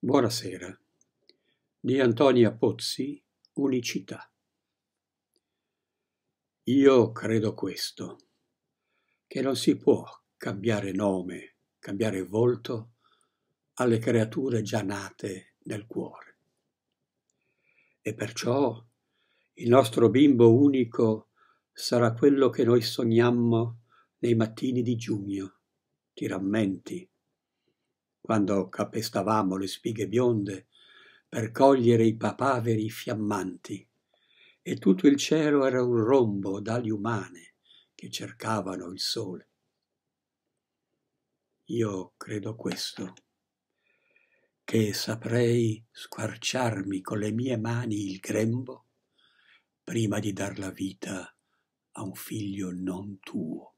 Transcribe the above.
Buonasera di Antonia Pozzi, Unicità. Io credo questo, che non si può cambiare nome, cambiare volto alle creature già nate nel cuore. E perciò il nostro bimbo unico sarà quello che noi sognammo nei mattini di giugno. Ti rammenti? quando capestavamo le spighe bionde per cogliere i papaveri fiammanti e tutto il cielo era un rombo d'ali umane che cercavano il sole. Io credo questo, che saprei squarciarmi con le mie mani il grembo prima di dar la vita a un figlio non tuo.